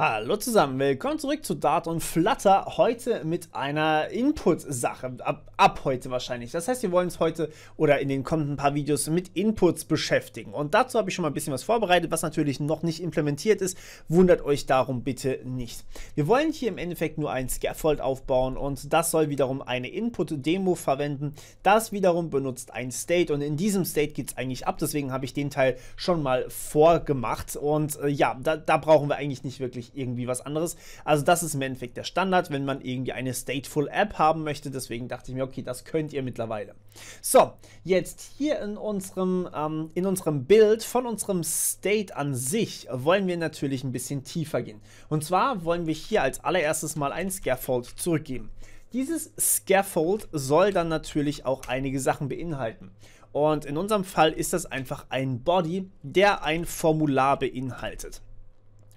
Hallo zusammen, willkommen zurück zu Dart und Flutter. Heute mit einer Input-Sache, ab, ab, heute wahrscheinlich. Das heißt, wir wollen uns heute oder in den kommenden paar Videos mit Inputs beschäftigen. Und dazu habe ich schon mal ein bisschen was vorbereitet, was natürlich noch nicht implementiert ist. Wundert euch darum bitte nicht. Wir wollen hier im Endeffekt nur ein Scaffold aufbauen und das soll wiederum eine Input-Demo verwenden. Das wiederum benutzt ein State und in diesem State geht es eigentlich ab. Deswegen habe ich den Teil schon mal vorgemacht. Und äh, ja, da, da brauchen wir eigentlich nicht wirklich irgendwie was anderes. Also das ist im Endeffekt der Standard, wenn man irgendwie eine Stateful App haben möchte. Deswegen dachte ich mir, okay, das könnt ihr mittlerweile. So, jetzt hier in unserem, ähm, in unserem Bild von unserem State an sich wollen wir natürlich ein bisschen tiefer gehen. Und zwar wollen wir hier als allererstes mal ein Scaffold zurückgeben. Dieses Scaffold soll dann natürlich auch einige Sachen beinhalten. Und in unserem Fall ist das einfach ein Body, der ein Formular beinhaltet.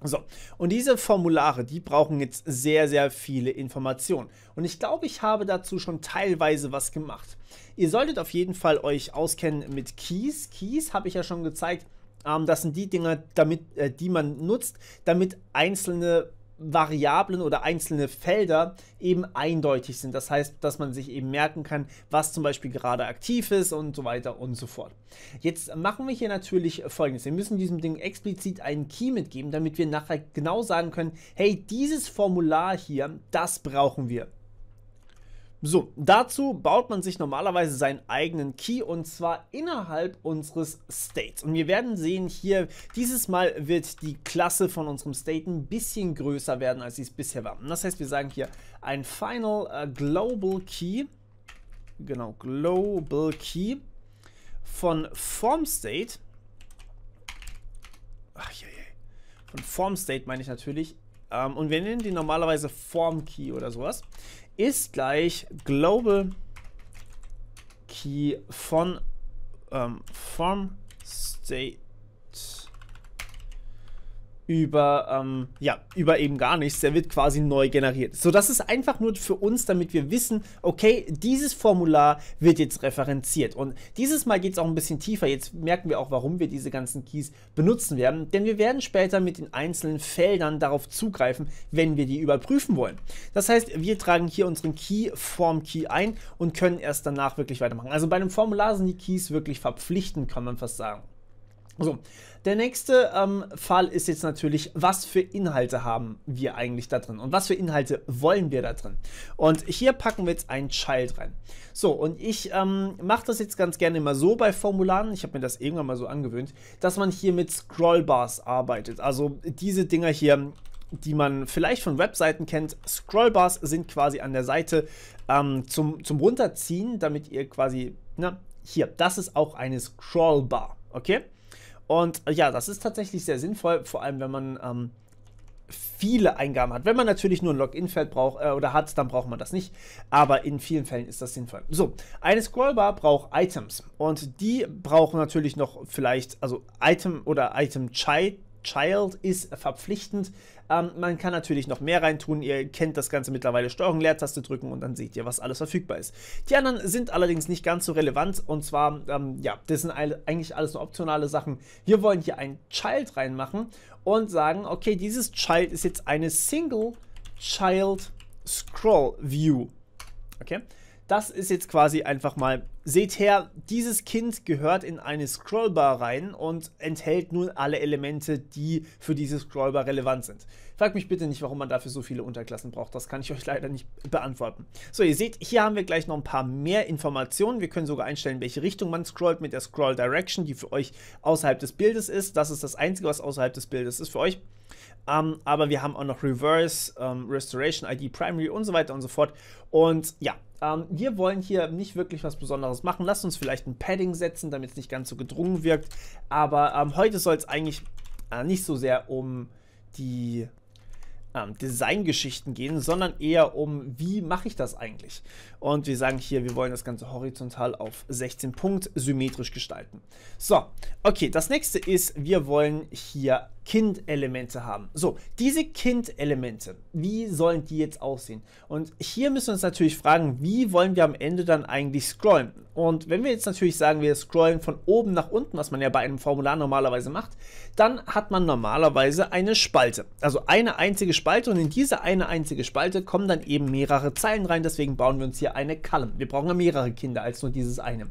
So, und diese Formulare, die brauchen jetzt sehr, sehr viele Informationen. Und ich glaube, ich habe dazu schon teilweise was gemacht. Ihr solltet auf jeden Fall euch auskennen mit Keys. Keys habe ich ja schon gezeigt. Ähm, das sind die Dinger, damit, äh, die man nutzt, damit einzelne Variablen oder einzelne Felder eben eindeutig sind. Das heißt, dass man sich eben merken kann, was zum Beispiel gerade aktiv ist und so weiter und so fort. Jetzt machen wir hier natürlich folgendes. Wir müssen diesem Ding explizit einen Key mitgeben, damit wir nachher genau sagen können, hey, dieses Formular hier, das brauchen wir. So, dazu baut man sich normalerweise seinen eigenen Key und zwar innerhalb unseres States. Und wir werden sehen hier, dieses Mal wird die Klasse von unserem State ein bisschen größer werden, als sie es bisher war. Und das heißt, wir sagen hier ein Final uh, Global Key, genau, Global Key von Form State. Ach, je, je. Von Form State meine ich natürlich ähm, und wir nennen die normalerweise Form Key oder sowas, ist gleich Global Key von ähm, Form State über, ähm, ja, über eben gar nichts. Der wird quasi neu generiert. So, das ist einfach nur für uns, damit wir wissen, okay, dieses Formular wird jetzt referenziert. Und dieses Mal geht es auch ein bisschen tiefer. Jetzt merken wir auch, warum wir diese ganzen Keys benutzen werden, denn wir werden später mit den einzelnen Feldern darauf zugreifen, wenn wir die überprüfen wollen. Das heißt, wir tragen hier unseren Key Form Key ein und können erst danach wirklich weitermachen. Also bei einem Formular sind die Keys wirklich verpflichtend, kann man fast sagen. So, der nächste ähm, Fall ist jetzt natürlich, was für Inhalte haben wir eigentlich da drin und was für Inhalte wollen wir da drin. Und hier packen wir jetzt ein Child rein. So, und ich ähm, mache das jetzt ganz gerne immer so bei Formularen, ich habe mir das irgendwann mal so angewöhnt, dass man hier mit Scrollbars arbeitet. Also diese Dinger hier, die man vielleicht von Webseiten kennt. Scrollbars sind quasi an der Seite ähm, zum, zum Runterziehen, damit ihr quasi, na, ne, hier, das ist auch eine Scrollbar, okay? Und äh, ja, das ist tatsächlich sehr sinnvoll, vor allem wenn man ähm, viele Eingaben hat. Wenn man natürlich nur ein Login-Feld braucht äh, oder hat, dann braucht man das nicht. Aber in vielen Fällen ist das sinnvoll. So, eine Scrollbar braucht Items und die brauchen natürlich noch vielleicht, also Item oder Item Child Child ist verpflichtend. Ähm, man kann natürlich noch mehr reintun. Ihr kennt das Ganze mittlerweile. Steuerung Leertaste drücken und dann seht ihr, was alles verfügbar ist. Die anderen sind allerdings nicht ganz so relevant. Und zwar, ähm, ja, das sind eigentlich alles nur optionale Sachen. Wir wollen hier ein Child reinmachen und sagen, okay, dieses Child ist jetzt eine Single Child Scroll View. Okay, das ist jetzt quasi einfach mal, seht her, dieses Kind gehört in eine Scrollbar rein und enthält nun alle Elemente, die für diese Scrollbar relevant sind. Fragt mich bitte nicht, warum man dafür so viele Unterklassen braucht, das kann ich euch leider nicht beantworten. So, ihr seht, hier haben wir gleich noch ein paar mehr Informationen. Wir können sogar einstellen, welche Richtung man scrollt mit der Scroll Direction, die für euch außerhalb des Bildes ist. Das ist das Einzige, was außerhalb des Bildes ist für euch. Um, ähm, aber wir haben auch noch Reverse, um, ähm, Restoration ID, Primary und so weiter und so fort. Und ja, ähm, wir wollen hier nicht wirklich was Besonderes machen. Lasst uns vielleicht ein Padding setzen, damit es nicht ganz so gedrungen wirkt. Aber ähm, heute soll es eigentlich äh, nicht so sehr um die ähm, Designgeschichten gehen, sondern eher um, wie mache ich das eigentlich? Und wir sagen hier, wir wollen das Ganze horizontal auf 16 Punkt symmetrisch gestalten. So, okay, das nächste ist, wir wollen hier Kind-Elemente haben. So, diese Kind-Elemente, wie sollen die jetzt aussehen? Und hier müssen wir uns natürlich fragen, wie wollen wir am Ende dann eigentlich scrollen? Und wenn wir jetzt natürlich sagen, wir scrollen von oben nach unten, was man ja bei einem Formular normalerweise macht, dann hat man normalerweise eine Spalte. Also eine einzige Spalte und in diese eine einzige Spalte kommen dann eben mehrere Zeilen rein. Deswegen bauen wir uns hier eine Column. Wir brauchen ja mehrere Kinder als nur dieses eine.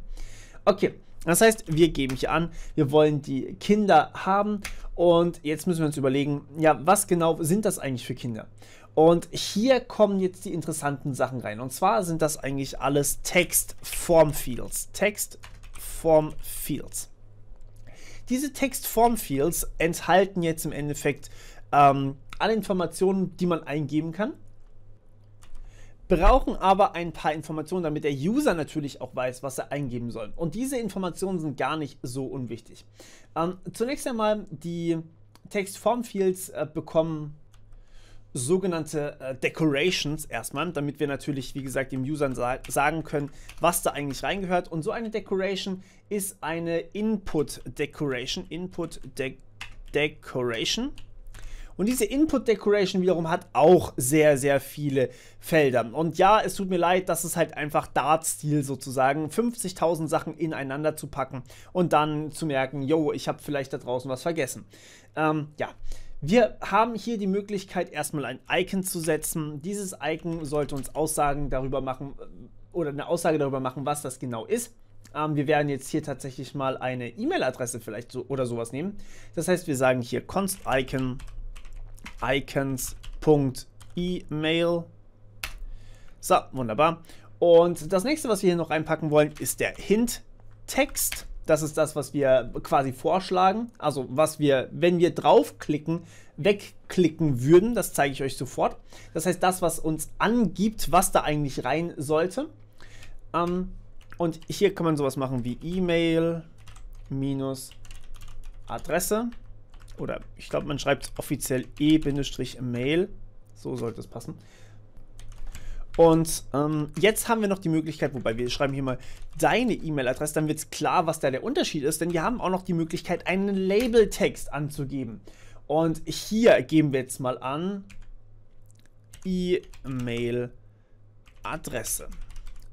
Okay, das heißt, wir geben hier an, wir wollen die Kinder haben und jetzt müssen wir uns überlegen, ja, was genau sind das eigentlich für Kinder? Und hier kommen jetzt die interessanten Sachen rein. Und zwar sind das eigentlich alles Text-Form-Fields. Text-Form-Fields. Diese Text-Form-Fields enthalten jetzt im Endeffekt ähm, alle Informationen, die man eingeben kann brauchen aber ein paar Informationen, damit der User natürlich auch weiß, was er eingeben soll. Und diese Informationen sind gar nicht so unwichtig. Ähm, zunächst einmal, die text form fields äh, bekommen sogenannte äh, Decorations erstmal, damit wir natürlich, wie gesagt, dem Usern sa sagen können, was da eigentlich reingehört. Und so eine Decoration ist eine Input Decoration, Input De Decoration. Und diese Input Decoration wiederum hat auch sehr, sehr viele Felder. Und ja, es tut mir leid, das ist halt einfach Dart-Stil sozusagen, 50.000 Sachen ineinander zu packen und dann zu merken, yo, ich habe vielleicht da draußen was vergessen. Ähm, ja. Wir haben hier die Möglichkeit, erstmal ein Icon zu setzen. Dieses Icon sollte uns Aussagen darüber machen äh, oder eine Aussage darüber machen, was das genau ist. Ähm, wir werden jetzt hier tatsächlich mal eine E-Mail-Adresse vielleicht so, oder sowas nehmen. Das heißt, wir sagen hier const icon icons.email. So, wunderbar. Und das nächste, was wir hier noch einpacken wollen, ist der Hint-Text. Das ist das, was wir quasi vorschlagen. Also was wir, wenn wir draufklicken, wegklicken würden. Das zeige ich euch sofort. Das heißt, das, was uns angibt, was da eigentlich rein sollte. Ähm, und hier kann man sowas machen wie E-Mail minus Adresse. Oder ich glaube, man schreibt offiziell E-Mail. So sollte es passen. Und ähm, jetzt haben wir noch die Möglichkeit, wobei wir schreiben hier mal deine E-Mail-Adresse, dann wird es klar, was da der Unterschied ist, denn wir haben auch noch die Möglichkeit, einen Label-Text anzugeben. Und hier geben wir jetzt mal an E-Mail-Adresse.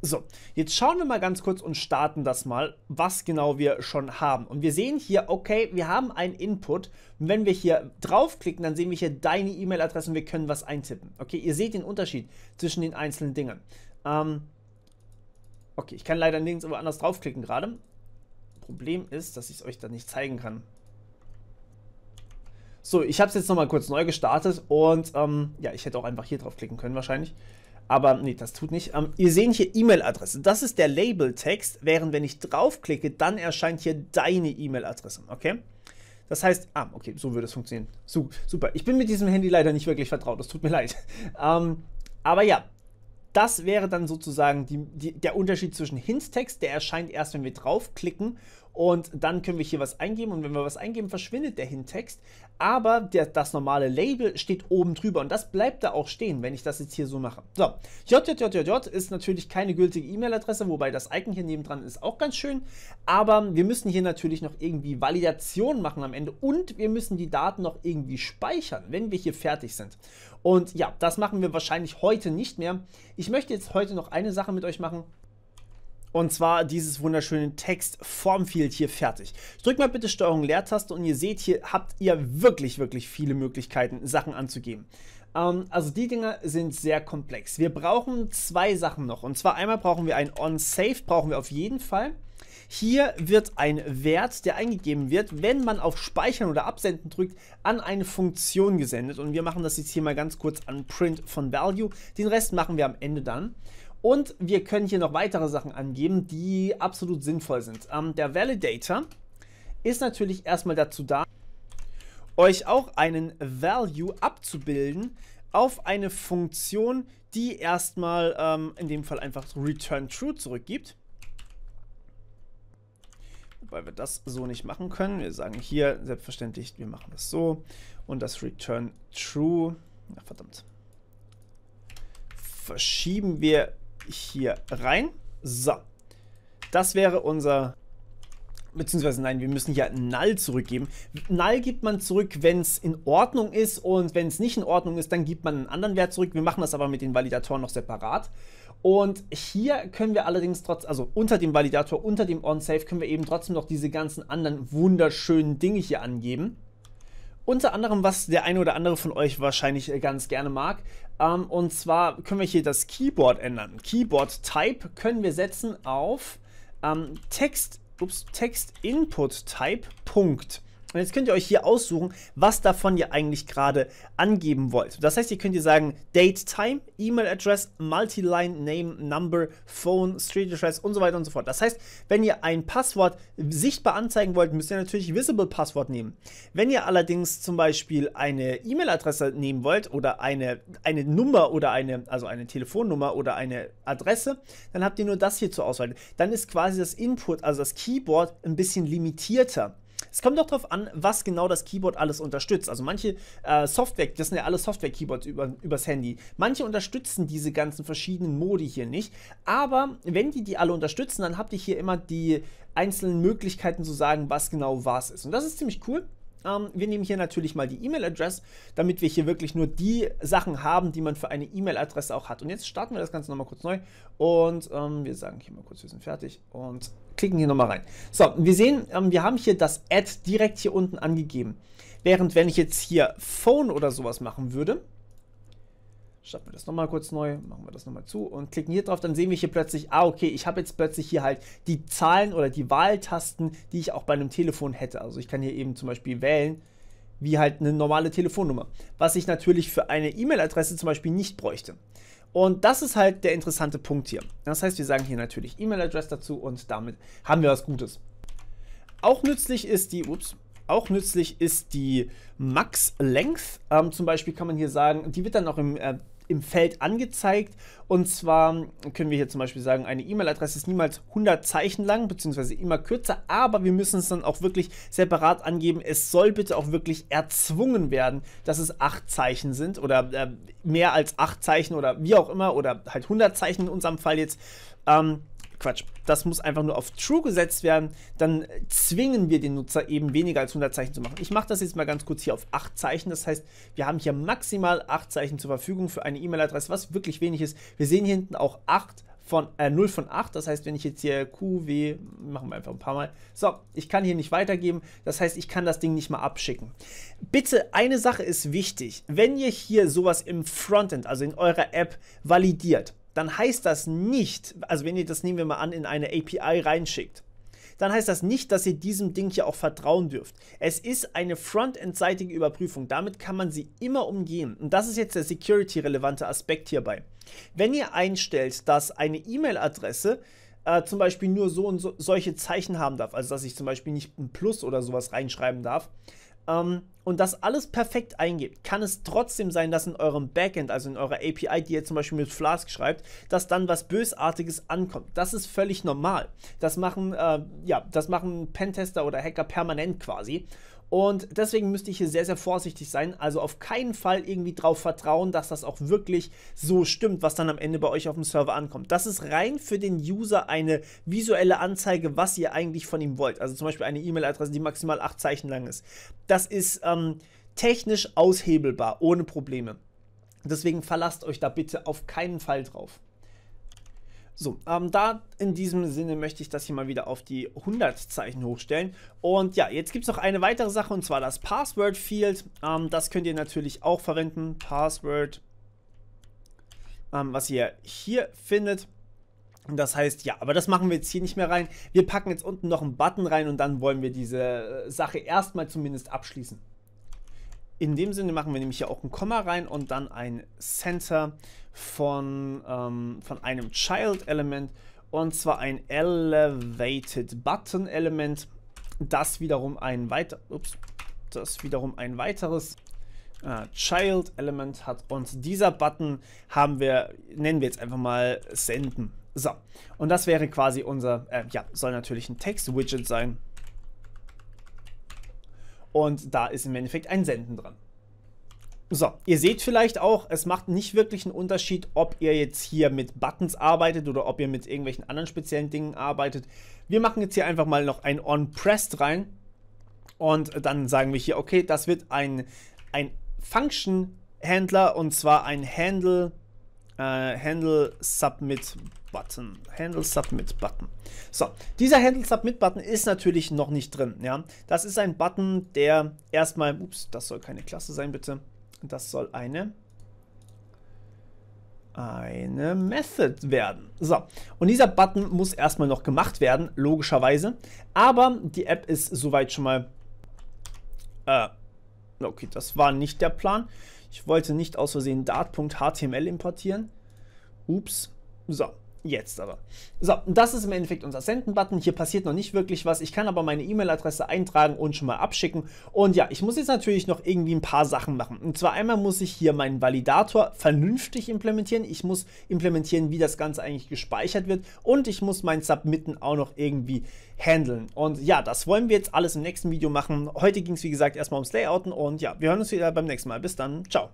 So, jetzt schauen wir mal ganz kurz und starten das mal, was genau wir schon haben. Und wir sehen hier, okay, wir haben einen Input. wenn wir hier draufklicken, dann sehen wir hier deine E-Mail-Adresse und wir können was eintippen. Okay, ihr seht den Unterschied zwischen den einzelnen Dingen. Ähm, okay, ich kann leider nirgends anders draufklicken gerade. Problem ist, dass ich es euch da nicht zeigen kann. So, ich habe es jetzt nochmal kurz neu gestartet und ähm, ja, ich hätte auch einfach hier draufklicken können wahrscheinlich aber nee, das tut nicht. Ähm, ihr seht hier E-Mail-Adresse. Das ist der Label-Text, während wenn ich draufklicke, dann erscheint hier deine E-Mail-Adresse, okay? Das heißt, ah, okay, so würde es funktionieren. So, super. Ich bin mit diesem Handy leider nicht wirklich vertraut, das tut mir leid. Ähm, aber ja, das wäre dann sozusagen die, die, der Unterschied zwischen Hint-Text, der erscheint erst, wenn wir draufklicken, und dann können wir hier was eingeben und wenn wir was eingeben, verschwindet der Hintext. Aber der, das normale Label steht oben drüber und das bleibt da auch stehen, wenn ich das jetzt hier so mache. So, jjjjj ist natürlich keine gültige E-Mail-Adresse, wobei das Icon hier nebendran ist auch ganz schön. Aber wir müssen hier natürlich noch irgendwie Validation machen am Ende und wir müssen die Daten noch irgendwie speichern, wenn wir hier fertig sind. Und ja, das machen wir wahrscheinlich heute nicht mehr. Ich möchte jetzt heute noch eine Sache mit euch machen. Und zwar dieses wunderschöne Text Textformfield hier fertig. Ich drücke mal bitte Steuerung Leertaste und ihr seht, hier habt ihr wirklich, wirklich viele Möglichkeiten, Sachen anzugeben. Ähm, also die Dinger sind sehr komplex. Wir brauchen zwei Sachen noch. Und zwar einmal brauchen wir ein On-Safe, brauchen wir auf jeden Fall. Hier wird ein Wert, der eingegeben wird, wenn man auf Speichern oder Absenden drückt, an eine Funktion gesendet. Und wir machen das jetzt hier mal ganz kurz an Print von Value. Den Rest machen wir am Ende dann. Und wir können hier noch weitere Sachen angeben, die absolut sinnvoll sind. Ähm, der Validator ist natürlich erstmal dazu da, euch auch einen Value abzubilden auf eine Funktion, die erstmal ähm, in dem Fall einfach Return True zurückgibt. Wobei wir das so nicht machen können. Wir sagen hier selbstverständlich, wir machen das so und das Return True, ach verdammt, verschieben wir hier rein. So. Das wäre unser... Beziehungsweise nein, wir müssen hier Null zurückgeben. Null gibt man zurück, wenn es in Ordnung ist und wenn es nicht in Ordnung ist, dann gibt man einen anderen Wert zurück. Wir machen das aber mit den Validatoren noch separat. Und hier können wir allerdings trotz, also unter dem Validator, unter dem OnSafe können wir eben trotzdem noch diese ganzen anderen wunderschönen Dinge hier angeben unter anderem, was der eine oder andere von euch wahrscheinlich äh, ganz gerne mag. Ähm, und zwar können wir hier das Keyboard ändern. Keyboard Type können wir setzen auf ähm, Text, ups, Text Input Type. Punkt. Und jetzt könnt ihr euch hier aussuchen, was davon ihr eigentlich gerade angeben wollt. Das heißt, ihr könnt hier sagen Date, Time, E-Mail Address, Multiline, Name, Number, Phone, Street Address und so weiter und so fort. Das heißt, wenn ihr ein Passwort sichtbar anzeigen wollt, müsst ihr natürlich Visible Passwort nehmen. Wenn ihr allerdings zum Beispiel eine E-Mail Adresse nehmen wollt oder eine, eine Nummer oder eine, also eine Telefonnummer oder eine Adresse, dann habt ihr nur das hier zur Auswahl. Dann ist quasi das Input, also das Keyboard, ein bisschen limitierter. Es kommt auch darauf an, was genau das Keyboard alles unterstützt. Also manche äh, Software, das sind ja alle Software-Keyboards über, übers Handy. Manche unterstützen diese ganzen verschiedenen Modi hier nicht. Aber wenn die die alle unterstützen, dann habt ihr hier immer die einzelnen Möglichkeiten zu sagen, was genau was ist. Und das ist ziemlich cool. Ähm, wir nehmen hier natürlich mal die E-Mail-Adresse, damit wir hier wirklich nur die Sachen haben, die man für eine E-Mail-Adresse auch hat. Und jetzt starten wir das Ganze nochmal kurz neu und ähm, wir sagen hier mal kurz, wir sind fertig und klicken hier nochmal rein. So, wir sehen, ähm, wir haben hier das Ad direkt hier unten angegeben. Während wenn ich jetzt hier Phone oder sowas machen würde, Starten wir das nochmal kurz neu, machen wir das nochmal zu und klicken hier drauf, dann sehen wir hier plötzlich, ah okay, ich habe jetzt plötzlich hier halt die Zahlen oder die Wahltasten, die ich auch bei einem Telefon hätte. Also ich kann hier eben zum Beispiel wählen, wie halt eine normale Telefonnummer, was ich natürlich für eine E-Mail-Adresse zum Beispiel nicht bräuchte. Und das ist halt der interessante Punkt hier. Das heißt, wir sagen hier natürlich E-Mail-Adresse dazu und damit haben wir was Gutes. Auch nützlich ist die, ups, auch nützlich ist die Max Length. Ähm, zum Beispiel kann man hier sagen, die wird dann auch im, äh, im Feld angezeigt. Und zwar können wir hier zum Beispiel sagen, eine E-Mail-Adresse ist niemals 100 Zeichen lang, beziehungsweise immer kürzer, aber wir müssen es dann auch wirklich separat angeben. Es soll bitte auch wirklich erzwungen werden, dass es 8 Zeichen sind oder äh, mehr als 8 Zeichen oder wie auch immer oder halt 100 Zeichen in unserem Fall jetzt. Ähm, Quatsch, das muss einfach nur auf True gesetzt werden, dann zwingen wir den Nutzer eben weniger als 100 Zeichen zu machen. Ich mache das jetzt mal ganz kurz hier auf 8 Zeichen, das heißt, wir haben hier maximal 8 Zeichen zur Verfügung für eine E-Mail-Adresse, was wirklich wenig ist. Wir sehen hier hinten auch 8 von äh, 0 von 8. Das heißt, wenn ich jetzt hier Q, W, machen wir einfach ein paar Mal. So, ich kann hier nicht weitergeben. Das heißt, ich kann das Ding nicht mal abschicken. Bitte, eine Sache ist wichtig. Wenn ihr hier sowas im Frontend, also in eurer App, validiert, dann heißt das nicht, also wenn ihr das nehmen wir mal an, in eine API reinschickt, dann heißt das nicht, dass ihr diesem Ding hier auch vertrauen dürft. Es ist eine frontendseitige Überprüfung. Damit kann man sie immer umgehen. Und das ist jetzt der security-relevante Aspekt hierbei. Wenn ihr einstellt, dass eine E-Mail-Adresse äh, zum Beispiel nur so und so solche Zeichen haben darf, also dass ich zum Beispiel nicht ein Plus oder sowas reinschreiben darf, ähm, und das alles perfekt eingebt, kann es trotzdem sein, dass in eurem Backend, also in eurer API, die ihr zum Beispiel mit Flask schreibt, dass dann was Bösartiges ankommt. Das ist völlig normal. Das machen, äh, ja, das machen Pentester oder Hacker permanent quasi. Und deswegen müsste ich hier sehr, sehr vorsichtig sein. Also auf keinen Fall irgendwie drauf vertrauen, dass das auch wirklich so stimmt, was dann am Ende bei euch auf dem Server ankommt. Das ist rein für den User eine visuelle Anzeige, was ihr eigentlich von ihm wollt. Also zum Beispiel eine E-Mail-Adresse, die maximal acht Zeichen lang ist. Das ist ähm, technisch aushebelbar, ohne Probleme. Deswegen verlasst euch da bitte auf keinen Fall drauf. So, ähm, da in diesem Sinne möchte ich das hier mal wieder auf die 100 Zeichen hochstellen. Und ja, jetzt gibt es noch eine weitere Sache und zwar das Password Field. Ähm, das könnt ihr natürlich auch verwenden. Password, ähm, was ihr hier findet. Das heißt, ja, aber das machen wir jetzt hier nicht mehr rein. Wir packen jetzt unten noch einen Button rein und dann wollen wir diese äh, Sache erstmal zumindest abschließen. In dem Sinne machen wir nämlich hier auch ein Komma rein und dann ein Center von, ähm, von einem Child-Element und zwar ein Elevated Button Element, das wiederum ein weiter, ups, das wiederum ein weiteres äh, Child Element hat und dieser Button haben wir, nennen wir jetzt einfach mal senden. So, und das wäre quasi unser, äh, ja, soll natürlich ein Text Widget sein. Und da ist im Endeffekt ein Senden dran. So, ihr seht vielleicht auch, es macht nicht wirklich einen Unterschied, ob ihr jetzt hier mit Buttons arbeitet oder ob ihr mit irgendwelchen anderen speziellen Dingen arbeitet. Wir machen jetzt hier einfach mal noch ein On-Pressed rein und dann sagen wir hier, okay, das wird ein, ein Function-Händler und zwar ein Handle-Handler äh, Handle Submit Button. Handle Submit Button. So, dieser Handle Submit Button ist natürlich noch nicht drin. Ja, das ist ein Button, der erstmal, ups, das soll keine Klasse sein, bitte. Das soll eine eine Method werden. So, und dieser Button muss erstmal noch gemacht werden, logischerweise. Aber die App ist soweit schon mal... Äh, okay, das war nicht der Plan. Ich wollte nicht aus Versehen Dart.html importieren. Ups. So, Jetzt aber. So, das ist im Endeffekt unser Senden-Button. Hier passiert noch nicht wirklich was. Ich kann aber meine E-Mail-Adresse eintragen und schon mal abschicken. Und ja, ich muss jetzt natürlich noch irgendwie ein paar Sachen machen. Und zwar einmal muss ich hier meinen Validator vernünftig implementieren. Ich muss implementieren, wie das Ganze eigentlich gespeichert wird. Und ich muss mein Submitten auch noch irgendwie handeln. Und ja, das wollen wir jetzt alles im nächsten Video machen. Heute ging es, wie gesagt, erstmal ums Layouten. Und ja, wir hören uns wieder beim nächsten Mal. Bis dann. Ciao.